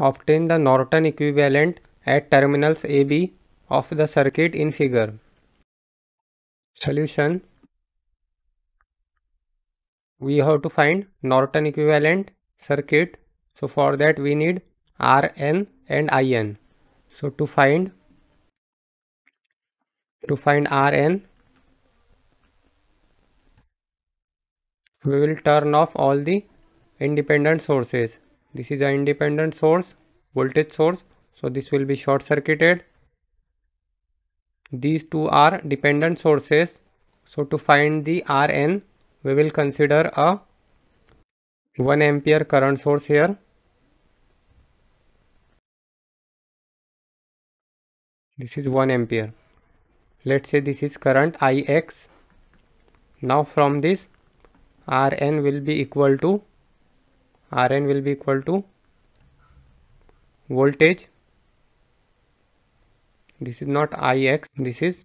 Obtain the Norton equivalent at terminals AB of the circuit in figure. Solution We have to find Norton equivalent circuit. So for that we need Rn and In. So to find to find Rn we will turn off all the independent sources this is an independent source voltage source so this will be short circuited these two are dependent sources so to find the rn we will consider a 1 ampere current source here this is 1 ampere let's say this is current ix now from this rn will be equal to Rn will be equal to voltage this is not Ix this is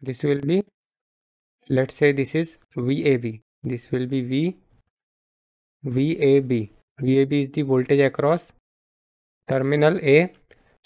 this will be let's say this is VAB this will be V VAB VAB is the voltage across terminal A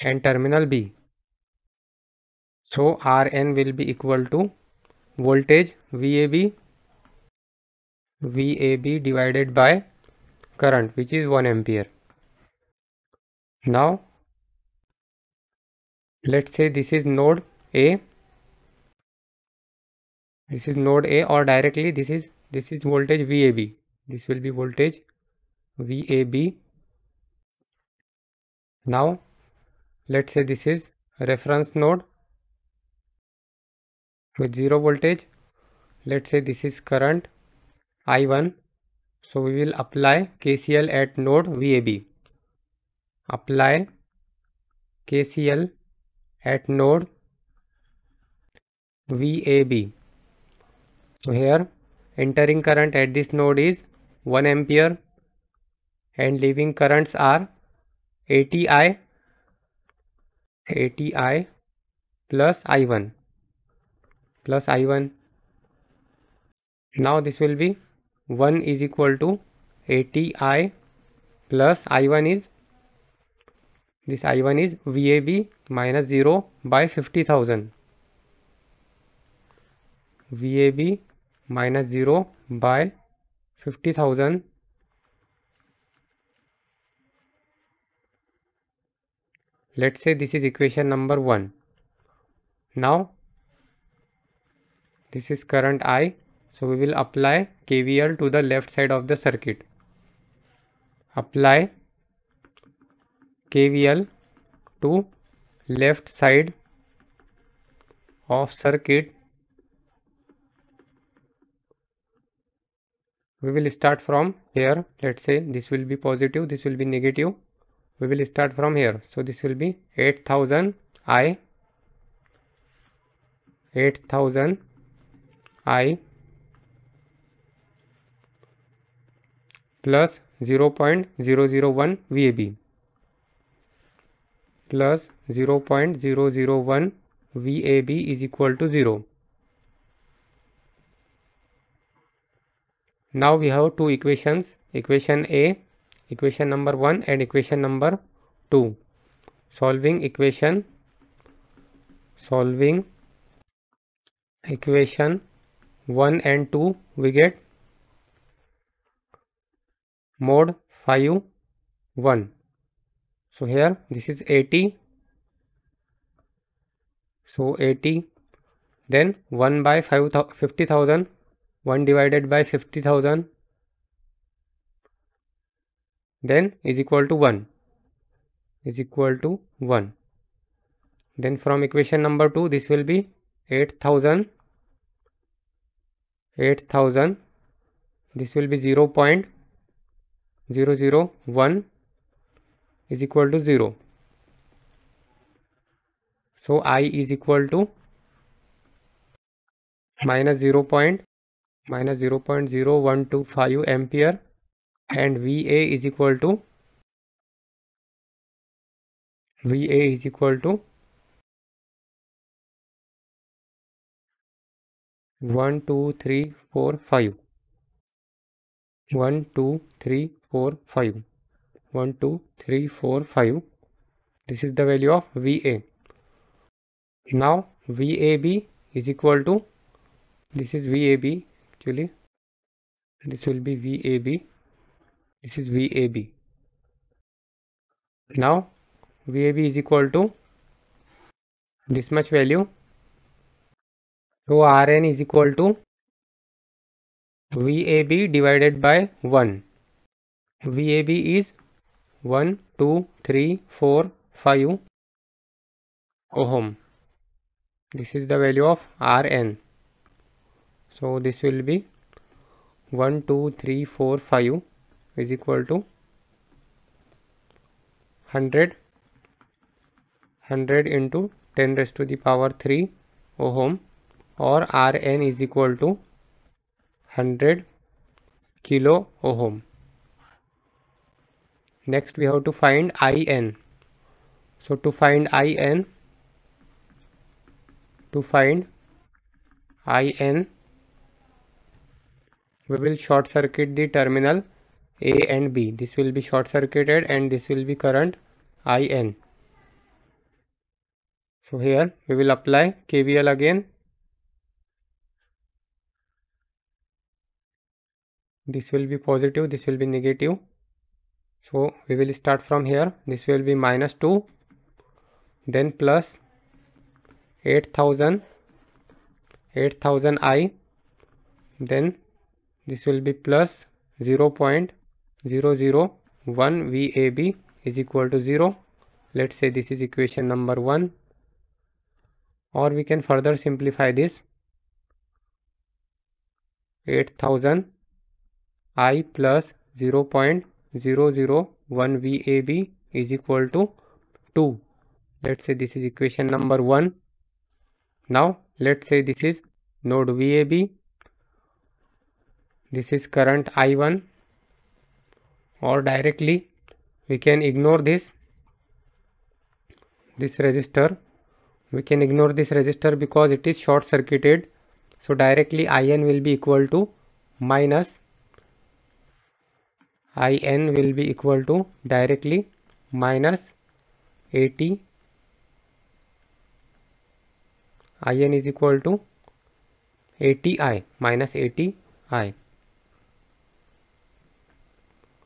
and terminal B so Rn will be equal to voltage VAB VAB divided by current which is 1 ampere. Now let's say this is node A this is node A or directly this is this is voltage VAB this will be voltage VAB now let's say this is reference node with zero voltage let's say this is current I1 so we will apply KCL at node VAB apply KCL at node VAB so here entering current at this node is 1 ampere and leaving currents are 80i 80i plus i1 plus i1 now this will be 1 is equal to 80i plus i1 is this i1 is VAB minus 0 by 50,000 VAB minus 0 by 50,000 let's say this is equation number 1 now this is current I so we will apply KVL to the left side of the circuit. Apply KVL to left side of circuit. We will start from here. Let's say this will be positive, this will be negative. We will start from here. So this will be 8000 I 8000 I plus 0.001 VAB plus 0.001 VAB is equal to 0. Now we have two equations, equation A, equation number 1 and equation number 2. Solving equation, solving equation 1 and 2 we get mod 5 1 so here this is 80 so 80 then 1 by 50,000 1 divided by 50,000 then is equal to 1 is equal to 1 then from equation number 2 this will be 8000 8000 this will be 0 0.0 0 0 1 is equal to 0 so i is equal to minus 0 point minus 0 0.0125 ampere and va is equal to va is equal to 1 2 3 4 5 1 2 3 4 5 1 2 3 4 5 this is the value of VA now VAB is equal to this is VAB actually this will be VAB this is VAB now VAB is equal to this much value so RN is equal to VAB divided by 1 VAB is 1, 2, 3, 4, 5 ohm. This is the value of Rn. So this will be 1, 2, 3, 4, 5 is equal to 100 100 into 10 raised to the power 3 ohm or Rn is equal to 100 kilo ohm next we have to find in so to find in to find in we will short circuit the terminal a and b this will be short circuited and this will be current in so here we will apply kvl again this will be positive this will be negative so we will start from here this will be minus 2 then plus 8000 8000 i then this will be plus 0 0.001 VAB is equal to 0 let's say this is equation number 1 or we can further simplify this 8000 i plus 0.001 0 0 1 VAB is equal to 2. Let's say this is equation number 1. Now let's say this is node VAB. This is current I1 or directly we can ignore this this resistor we can ignore this resistor because it is short circuited so directly in will be equal to minus in will be equal to directly minus 80 in is equal to 80i minus 80i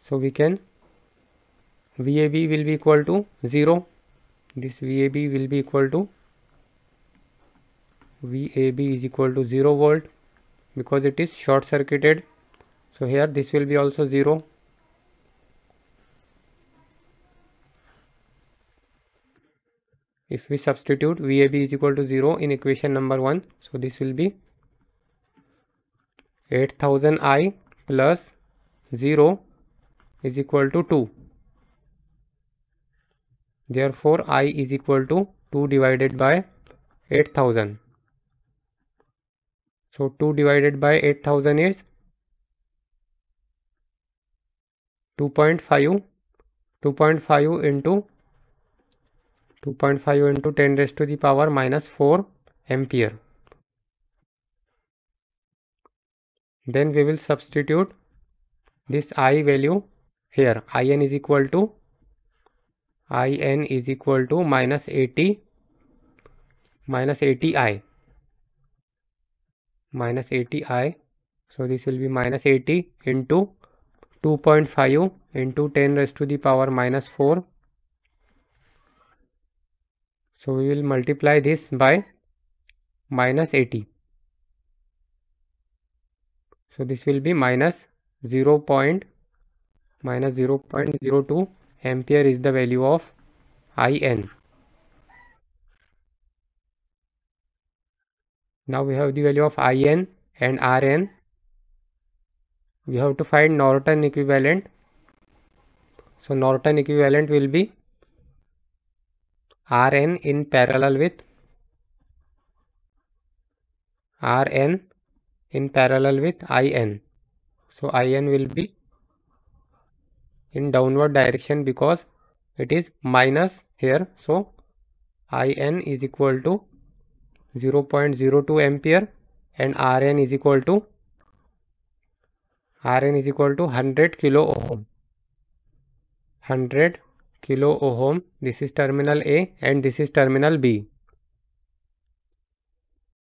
so we can VAB will be equal to 0 this VAB will be equal to VAB is equal to 0 volt because it is short circuited so here this will be also 0 if we substitute VAB is equal to 0 in equation number 1 so this will be 8000 I plus 0 is equal to 2 therefore I is equal to 2 divided by 8000 so 2 divided by 8000 is 2.5 2.5 into 2.5 into 10 raised to the power minus 4 ampere. Then we will substitute this I value here. In is equal to In is equal to minus 80 minus 80I minus 80I. So this will be minus 80 into 2.5 into 10 raised to the power minus 4 so we will multiply this by minus 80. So this will be minus 0 point minus 0 0.02 ampere is the value of IN. Now we have the value of IN and RN. We have to find Norton equivalent. So Norton equivalent will be Rn in parallel with Rn in parallel with In. So In will be in downward direction because it is minus here. So In is equal to 0 0.02 ampere and Rn is equal to Rn is equal to 100 kilo ohm. 100 kilo ohm this is terminal a and this is terminal b